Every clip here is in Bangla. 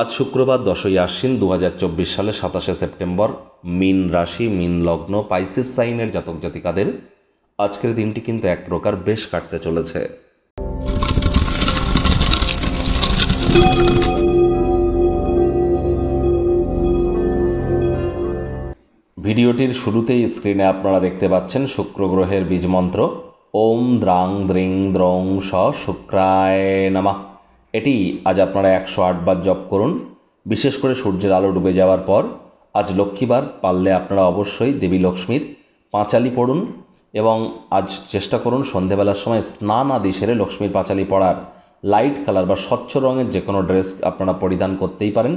আজ শুক্রবার দশই আশ্বিন দু সালে সাতাশে সেপ্টেম্বর মিন রাশি মিন লগ্ন পাইসিস সাইনের জাতক জাতিকাদের আজকের দিনটি কিন্তু এক প্রকার বেশ কাটতে চলেছে ভিডিওটির শুরুতেই স্ক্রিনে আপনারা দেখতে পাচ্ছেন শুক্র গ্রহের বীজমন্ত্র ওম দ্রাং দ্রিং দ্রং স শুক্রায় নামা এটি আজ আপনারা একশো আটবার জপ করুন বিশেষ করে সূর্যের আলো ডুবে যাওয়ার পর আজ লক্ষ্মীবার পারলে আপনারা অবশ্যই দেবী লক্ষ্মীর পাঁচালি পড়ুন এবং আজ চেষ্টা করুন সন্ধেবেলার সময় স্নান আদি সেরে লক্ষ্মীর পাঁচালি পড়ার লাইট কালার বা স্বচ্ছ রঙের যে কোনো ড্রেস আপনারা পরিধান করতেই পারেন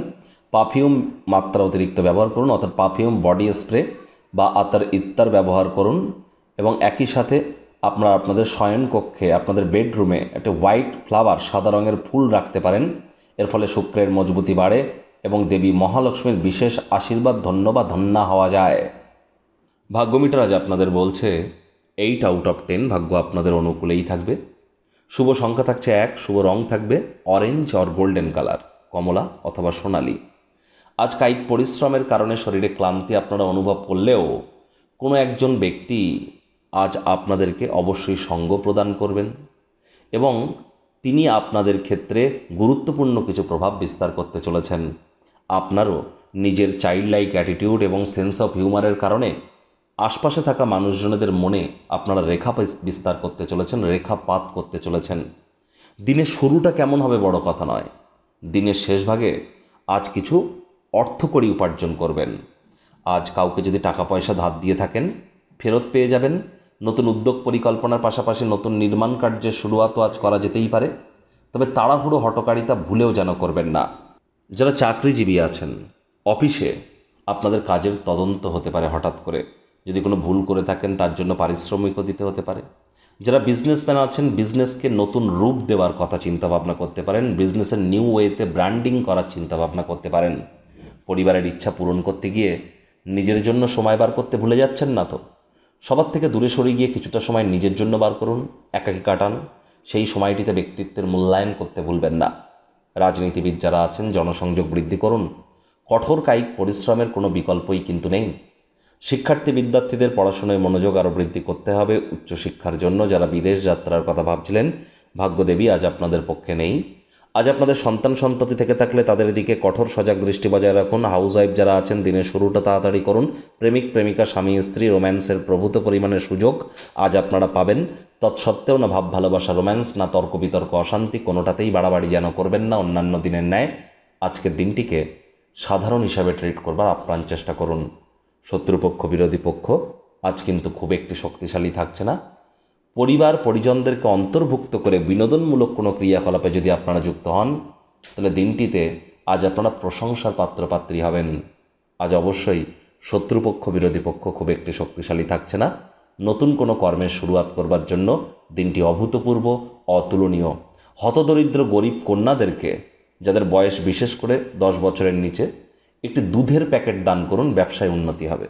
পারফিউম মাত্রা অতিরিক্ত ব্যবহার করুন অর্থাৎ পারফিউম বডি স্প্রে বা আতার ইত্তার ব্যবহার করুন এবং একই সাথে আপনারা আপনাদের শয়নকক্ষে আপনাদের বেডরুমে একটা হোয়াইট ফ্লাওয়ার সাদা রঙের ফুল রাখতে পারেন এর ফলে শুক্রের মজবুতি বাড়ে এবং দেবী মহালক্ষ্মীর বিশেষ আশীর্বাদ ধন্য বা ধন্যা হওয়া যায় ভাগ্যমিটার আজ আপনাদের বলছে এইট আউট অফ টেন ভাগ্য আপনাদের অনুকূলেই থাকবে শুভ সংখ্যা থাকছে এক শুভ রং থাকবে অরেঞ্জ অর গোল্ডেন কালার কমলা অথবা সোনালি আজ কায়িক পরিশ্রমের কারণে শরীরে ক্লান্তি আপনারা অনুভব করলেও কোনো একজন ব্যক্তি আজ আপনাদেরকে অবশ্যই সঙ্গ প্রদান করবেন এবং তিনি আপনাদের ক্ষেত্রে গুরুত্বপূর্ণ কিছু প্রভাব বিস্তার করতে চলেছেন আপনারও নিজের চাইল্ড লাইক অ্যাটিটিউড এবং সেন্স অফ হিউমারের কারণে আশপাশে থাকা মানুষজনেদের মনে আপনারা রেখা বিস্তার করতে চলেছেন রেখাপাত করতে চলেছেন দিনের শুরুটা কেমন হবে বড় কথা নয় দিনের শেষভাগে আজ কিছু অর্থকরী উপার্জন করবেন আজ কাউকে যদি টাকা পয়সা ধার দিয়ে থাকেন ফেরত পেয়ে যাবেন নতুন উদ্যোগ পরিকল্পনার পাশাপাশি নতুন নির্মাণ কার্যের শুরুয়াতও আজ করা যেতেই পারে তবে তাড়াহুড়ো হটকারিতা ভুলেও যেন করবেন না যারা চাকরিজীবী আছেন অফিসে আপনাদের কাজের তদন্ত হতে পারে হঠাৎ করে যদি কোনো ভুল করে থাকেন তার জন্য পারিশ্রমিকও দিতে হতে পারে যারা বিজনেসম্যান আছেন বিজনেসকে নতুন রূপ দেওয়ার কথা চিন্তাভাবনা করতে পারেন বিজনেসের নিউ ওয়েতে ব্র্যান্ডিং করার চিন্তাভাবনা করতে পারেন পরিবারের ইচ্ছা পূরণ করতে গিয়ে নিজের জন্য সময় বার করতে ভুলে যাচ্ছেন না তো সবার থেকে দূরে সরে গিয়ে কিছুটা সময় নিজের জন্য বার করুন একাকি কাটান সেই সময়টিতে ব্যক্তিত্বের মূল্যায়ন করতে ভুলবেন না রাজনীতিবিদ যারা আছেন জনসংযোগ বৃদ্ধি করুন কঠোর কায়িক পরিশ্রমের কোনো বিকল্পই কিন্তু নেই শিক্ষার্থী বিদ্যার্থীদের পড়াশোনায় মনোযোগ আরও বৃদ্ধি করতে হবে উচ্চশিক্ষার জন্য যারা বিদেশ যাত্রার কথা ভাবছিলেন ভাগ্যদেবী আজ আপনাদের পক্ষে নেই আজ আপনাদের সন্তান সন্ততি থেকে থাকলে তাদের দিকে কঠোর সজাগ দৃষ্টি বজায় রাখুন হাউস ওয়াইফ যারা আছেন দিনের শুরুটা তাড়াতাড়ি করুন প্রেমিক প্রেমিকা স্বামী স্ত্রী রোম্যান্সের প্রভূত পরিমাণের সুযোগ আজ আপনারা পাবেন তৎসত্ত্বেও না ভাব ভালোবাসা রোম্যান্স না তর্ক বিতর্ক অশান্তি কোনোটাতেই বাড়াবাড়ি যেন করবেন না অন্যান্য দিনের ন্যায় আজকের দিনটিকে সাধারণ হিসাবে ট্রিট করবার আপ্রাণ চেষ্টা করুন শত্রুপক্ষ বিরোধী পক্ষ আজ কিন্তু খুব একটি শক্তিশালী থাকছে না পরিবার পরিজনদেরকে অন্তর্ভুক্ত করে বিনোদনমূলক কোনো ক্রিয়াকলাপে যদি আপনারা যুক্ত হন তাহলে দিনটিতে আজ আপনারা প্রশংসার পাত্রপাত্রী হবেন আজ অবশ্যই শত্রুপক্ষ বিরোধী পক্ষ খুব একটি শক্তিশালী থাকছে না নতুন কোনো কর্মের শুরুয়াত করবার জন্য দিনটি অভূতপূর্ব অতুলনীয় হতদরিদ্র গরিব কন্যাদেরকে যাদের বয়স বিশেষ করে দশ বছরের নিচে একটি দুধের প্যাকেট দান করুন ব্যবসায় উন্নতি হবে